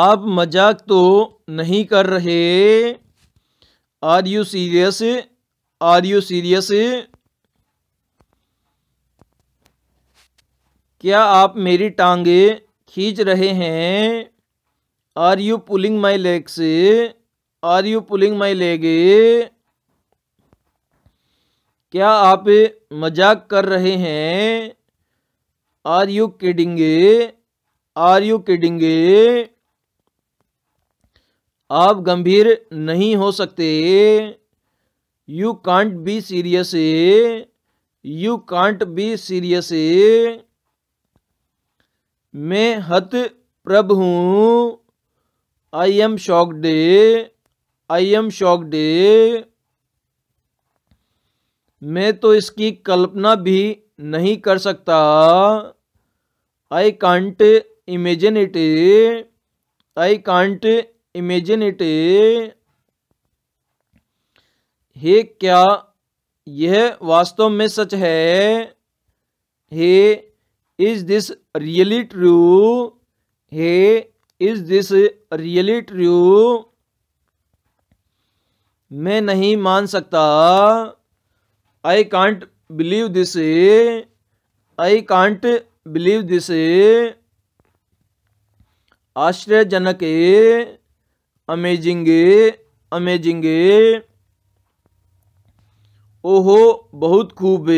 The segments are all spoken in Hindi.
आप मजाक तो नहीं कर रहे are you serious are you serious क्या आप मेरी टांगे खींच रहे हैं are you pulling my leg से are you pulling my leg क्या आप मजाक कर रहे हैं are you kidding are you kidding आप गंभीर नहीं हो सकते you can't be serious you can't be serious मैं हत प्रभ हूँ I am shocked I am shocked मैं तो इसकी कल्पना भी नहीं कर सकता I can't imagine it I can't imagine it hey क्या यह वास्तव में सच है hey is this really true hey is this really true मैं नहीं मान सकता I can't believe this I can't believe this आश्चर्यजनक अमेजिंग अमेजिंग ओहो बहुत खूब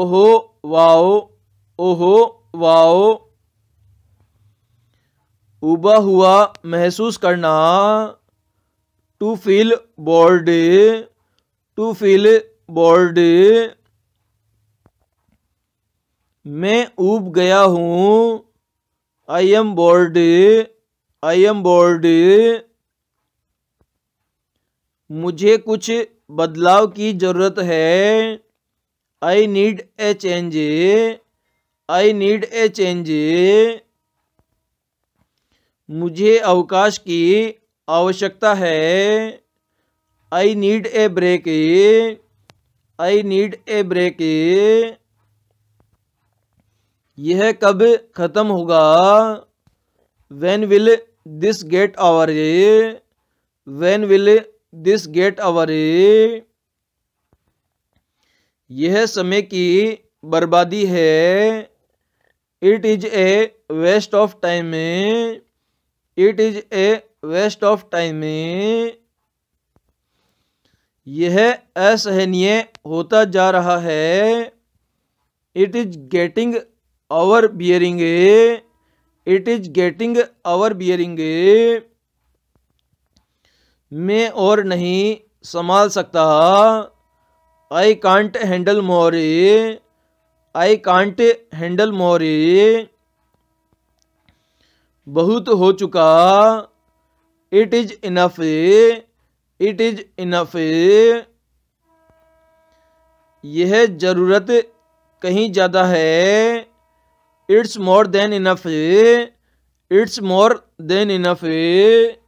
ओहो वाओ ओहो वाओ उबा हुआ महसूस करना to feel bored to feel bored मैं ऊब गया हूँ I am bored I am bored मुझे कुछ बदलाव की ज़रूरत है I need a change I need a change मुझे अवकाश की आवश्यकता है I need a break I need a break यह कब ख़त्म होगा when will this get over when will this get over यह समय की बर्बादी है it is a waste of time it is a waste of time यह असहनीय होता जा रहा है it is getting overbearing it is getting overbearing मैं और नहीं संभाल सकता I can't handle more I can't handle more बहुत हो चुका it is enough it is enough यह ज़रूरत कहीं ज़्यादा है it's more than enough it's more than enough